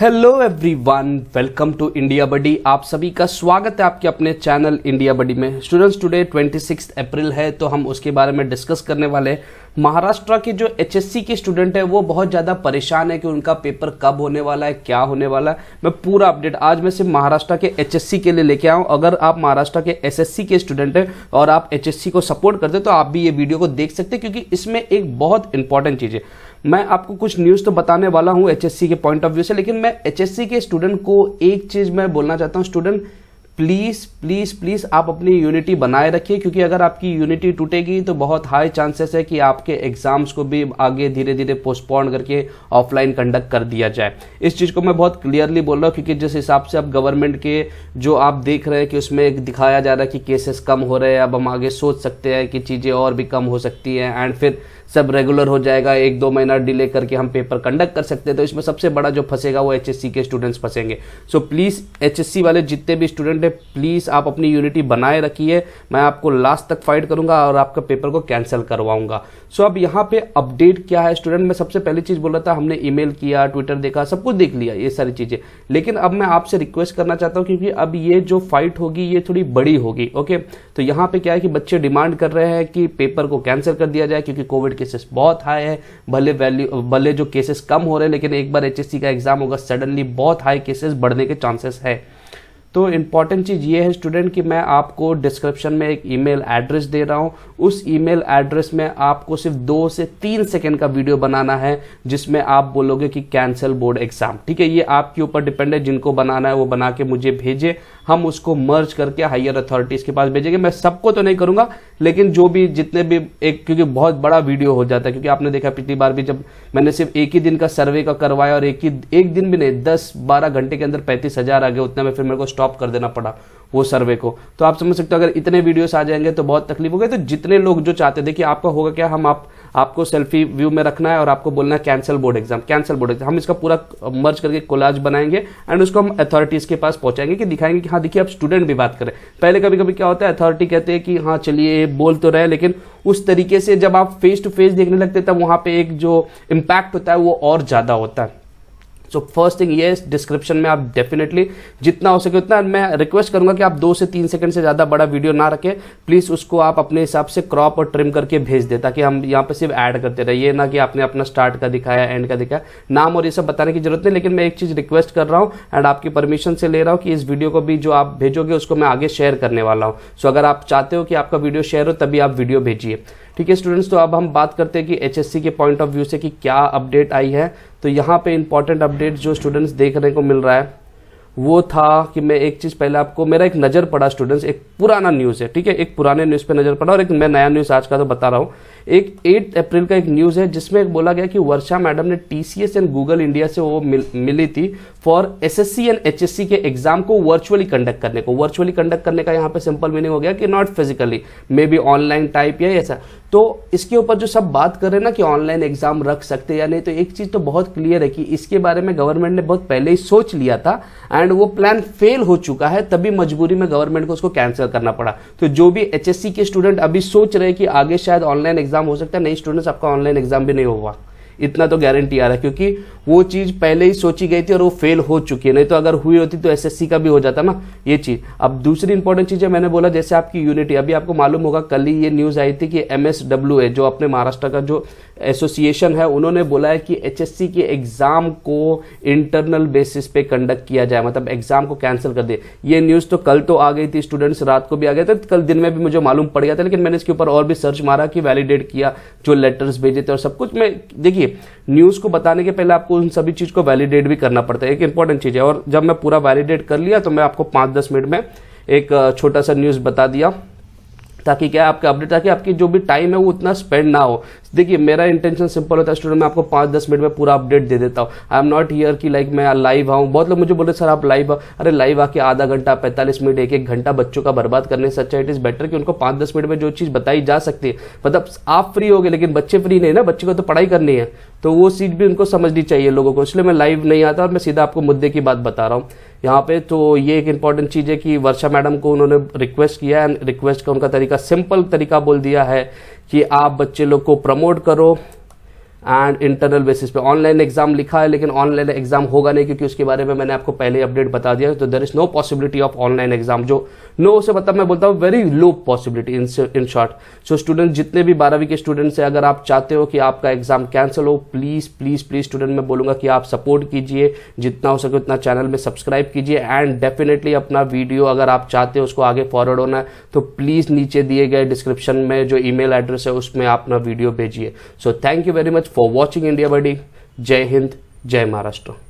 hello everyone welcome to India buddy आप सभी का स्वागत है आपके अपने चैनल इंडिया बडी में स्टूडेंट्स टुडे 26 अप्रैल है तो हम उसके बारे में डिस्कस करने वाले हैं महाराष्ट्र के जो एचएससी के स्टूडेंट है वो बहुत ज़्यादा परेशान है कि उनका पेपर कब होने वाला है क्या होने वाला है मैं पूरा अपडेट आज मैं सिर्फ महाराष्ट्र के सी के लिए लेके आऊँ अगर आप महाराष्ट्र के सी के स्टूडेंट हैं और आप सी को सपोर्ट करते तो आप भी ये वीडियो को देख सकते क्योंकि इसमें एक बहुत इंपॉर्टेंट चीज़ है मैं आपको कुछ न्यूज़ तो बताने वाला हूँ एचएससी के पॉइंट ऑफ व्यू से लेकिन मैं एचएससी के स्टूडेंट को एक चीज़ मैं बोलना चाहता हूँ स्टूडेंट प्लीज़ प्लीज़ प्लीज़ आप अपनी यूनिटी बनाए रखिए क्योंकि अगर आपकी यूनिटी टूटेगी तो बहुत हाई चांसेस है कि आपके एग्ज़ाम्स को भी आगे धीरे धीरे पोस्टपोन करके ऑफलाइन कंडक्ट कर दिया जाए इस चीज़ को मैं बहुत क्लियरली बोल रहा हूँ क्योंकि जिस हिसाब से आप गवर्नमेंट के जो आप देख रहे हैं कि उसमें दिखाया जा रहा है कि केसेस कम हो रहे हैं अब हम आगे सोच सकते हैं कि चीज़ें और भी कम हो सकती है एंड फिर सब रेगुलर हो जाएगा एक दो महीना डिले करके हम पेपर कंडक्ट कर सकते हैं तो इसमें सबसे बड़ा जो फंसेगा वो एच के स्टूडेंट्स फंसेंगे सो प्लीज़ एच वाले जितने भी स्टूडेंट हैं प्लीज़ आप अपनी यूनिटी बनाए रखिए मैं आपको लास्ट तक फाइट करूंगा और आपका पेपर को कैंसिल करवाऊंगा सो अब यहाँ पे अपडेट क्या है स्टूडेंट मैं सबसे पहली चीज़ बोल रहा था हमने ईमेल किया ट्विटर देखा सब कुछ देख लिया ये सारी चीज़ें लेकिन अब मैं आपसे रिक्वेस्ट करना चाहता हूँ क्योंकि अब ये जो फाइट होगी ये थोड़ी बड़ी होगी ओके तो यहाँ पे क्या है कि बच्चे डिमांड कर रहे हैं कि पेपर को कैंसिल कर दिया जाए क्योंकि कोविड के केसेस बहुत हाई है भले वैल्यू भले जो केसेस कम हो रहे हैं लेकिन एक बार एच का एग्जाम होगा सडनली बहुत हाई केसेस बढ़ने के चांसेस है तो इम्पॉर्टेंट चीज़ ये है स्टूडेंट कि मैं आपको डिस्क्रिप्शन में एक ईमेल एड्रेस दे रहा हूँ उस ईमेल एड्रेस में आपको सिर्फ दो से तीन सेकेंड का वीडियो बनाना है जिसमें आप बोलोगे कि कैंसिल बोर्ड एग्जाम ठीक है ये आपके ऊपर डिपेंड है जिनको बनाना है वो बना के मुझे भेजे हम उसको मर्ज करके हायर अथॉरिटीज़ के पास भेजेंगे मैं सबको तो नहीं करूँगा लेकिन जो भी जितने भी एक क्योंकि बहुत बड़ा वीडियो हो जाता है क्योंकि आपने देखा पिछली बार भी जब मैंने सिर्फ एक ही दिन का सर्वे का करवाया और एक ही एक दिन भी नहीं दस बारह घंटे के अंदर पैंतीस हजार आ गए उतना में फिर मेरे को स्टॉप कर देना पड़ा वो सर्वे को तो आप समझ सकते हो अगर इतने वीडियोस आ जाएंगे तो बहुत तकलीफ हो गई तो जितने लोग जो चाहते देखिए आपका होगा क्या हम आप आपको सेल्फी व्यू में रखना है और आपको बोलना है cancel board exam cancel board exam हम इसका पूरा मर्ज करके कोलाज बनाएंगे एंड उसको हम अथॉरिटीज के पास पहुंचाएंगे कि दिखाएंगे कि हाँ देखिए आप स्टूडेंट भी बात करें पहले कभी कभी क्या होता है अथॉरिटी कहते हैं कि हाँ चलिए बोल तो रहे लेकिन उस तरीके से जब आप फेस टू फेस देखने लगते तब वहां पर एक जो इम्पैक्ट होता है वो और ज्यादा होता है सो फर्स्ट थिंग ये डिस्क्रिप्शन में आप डेफिनेटली जितना हो सके उतना मैं रिक्वेस्ट करूंगा कि आप दो से तीन सेकंड से ज़्यादा बड़ा वीडियो ना रखें प्लीज़ उसको आप अपने हिसाब से क्रॉप और ट्रिम करके भेज दे ताकि हम यहाँ पे सिर्फ ऐड करते रहे ये ना कि आपने अपना स्टार्ट का दिखाया एंड का दिखाया नाम और ये सब बताने की जरूरत नहीं लेकिन मैं एक चीज़ रिक्वेस्ट कर रहा हूँ एंड आपकी परमिशन से ले रहा हूँ कि इस वीडियो को भी जो आप भेजोगे उसको मैं आगे शेयर करने वाला हूँ सो अगर आप चाहते हो कि आपका वीडियो शेयर हो तभी आप वीडियो भेजिए ठीक है स्टूडेंट्स तो अब हम बात करते हैं कि एच के पॉइंट ऑफ व्यू से कि क्या अपडेट आई है तो यहाँ पे इंपॉर्टेंट अपडेट जो स्टूडेंट्स देखने को मिल रहा है वो था कि मैं एक चीज़ पहले आपको मेरा एक नज़र पड़ा स्टूडेंट्स एक पुराना न्यूज़ है ठीक है एक पुराने न्यूज़ पे नज़र पड़ा और एक मैं नया न्यूज़ आज का तो बता रहा हूँ एक एट अप्रैल का एक न्यूज़ है जिसमें बोला गया कि वर्षा मैडम ने टीसीएस एंड गूगल इंडिया से वो मिल, मिली थी फॉर एसएससी एंड एचएससी के एग्जाम को वर्चुअली कंडक्ट करने को वर्चुअली कंडक्ट करने का यहाँ पे सिंपल मीनिंग हो गया कि not physically maybe online type या ऐसा तो इसके ऊपर जो सब बात कर रहे हैं ना कि ऑनलाइन एग्जाम रख सकते या नहीं तो एक चीज़ तो बहुत क्लियर है कि इसके बारे में गवर्नमेंट ने बहुत पहले ही सोच लिया था एंड वो प्लान फेल हो चुका है तभी मजबूरी में गवर्नमेंट को उसको कैंसिल करना पड़ा तो जो भी एचएससी के स्टूडेंट अभी सोच रहे कि आगे शायद ऑनलाइन एग्जाम एग्जाम हो सकता है नहीं स्टूडेंट्स आपका ऑनलाइन एग्जाम भी नहीं होगा इतना तो गारंटी आ रहा है क्योंकि वो चीज़ पहले ही सोची गई थी और वो फेल हो चुकी है नहीं तो अगर हुई होती तो एसएससी का भी हो जाता ना ये चीज़ अब दूसरी इंपॉर्टेंट चीज़ है मैंने बोला जैसे आपकी यूनिटी अभी आपको मालूम होगा कल ही ये न्यूज़ आई थी कि एम जो अपने महाराष्ट्र का जो एसोसिएशन है उन्होंने बोला है कि एच के एग्ज़ाम को इंटरनल बेसिस पे कंडक्ट किया जाए मतलब एग्ज़ाम को कैंसिल कर दे ये न्यूज़ तो कल तो आ गई थी स्टूडेंट्स रात को भी आ गए थे कल दिन में भी मुझे मालूम पड़ गया था लेकिन मैंने इसके ऊपर और भी सर्च मारा कि वैलिडेट किया जो लेटर्स भेजे थे और सब कुछ मैं देखिए न्यूज़ को बताने के पहले आपको उन सभी चीज़ को वैलिडेट भी करना पड़ता है एक इंपॉर्टेंट चीज़ है और जब मैं पूरा वैलिडेट कर लिया तो मैं आपको पाँच दस मिनट में एक छोटा सा न्यूज़ बता दिया ताकि क्या आपका अपडेट ताकि आपकी जो भी टाइम है वो उतना स्पेंड ना हो देखिए मेरा इंटेंशन सिंपल होता है स्टूडेंट मैं आपको पाँच दस मिनट में पूरा अपडेट दे देता हूँ आई एम नॉट हियर कि लाइक मैं लाइव आऊँ बहुत लोग मुझे बोले सर आप लाइव आओ अरे लाइव आके आधा घंटा पैंतालीस मिनट एक एक घंटा बच्चों का बर्बाद करने से अच्छा इट इज़ बेटर कि उनको पाँच दस मिनट में जो चीज़ बताई जा सकती है मतलब आप फ्री हो गए लेकिन बच्चे फ्री नहीं ना बच्चे को तो पढ़ाई करनी है तो वो चीज़ भी उनको समझनी चाहिए लोगों को इसलिए मैं लाइव नहीं आता और मैं सीधा आपको मुद्दे की बात बता रहा हूँ यहाँ पे तो ये एक इम्पॉर्टेंट चीज़ है कि वर्षा मैडम को उन्होंने रिक्वेस्ट किया एंड रिक्वेस्ट का उनका तरीका सिंपल तरीका बोल दिया है कि आप बच्चे लोग को प्रमोट करो एंड इंटरनल बेसिस पे ऑनलाइन एग्जाम लिखा है लेकिन ऑनलाइन एग्जाम होगा नहीं क्योंकि उसके बारे में मैंने आपको पहले अपडेट बता दिया तो there is no possibility of online exam जो नो से मतलब मैं बोलता हूँ very low possibility in short so student जितने भी बारहवीं के स्टूडेंट्स हैं अगर आप चाहते हो कि आपका एग्जाम कैंसिल हो प्लीज प्लीज प्लीज स्टूडेंट मैं बोलूंगा कि आप सपोर्ट कीजिए जितना हो सके उतना चैनल में सब्सक्राइब कीजिए एंड डेफिनेटली अपना वीडियो अगर आप चाहते हो उसको आगे फॉरवर्ड होना है तो प्लीज नीचे दिए गए डिस्क्रिप्शन में जो ई एड्रेस है उसमें आप अपना वीडियो भेजिए so thank you very much for watching India buddy जय हिंद जय महाराष्ट्र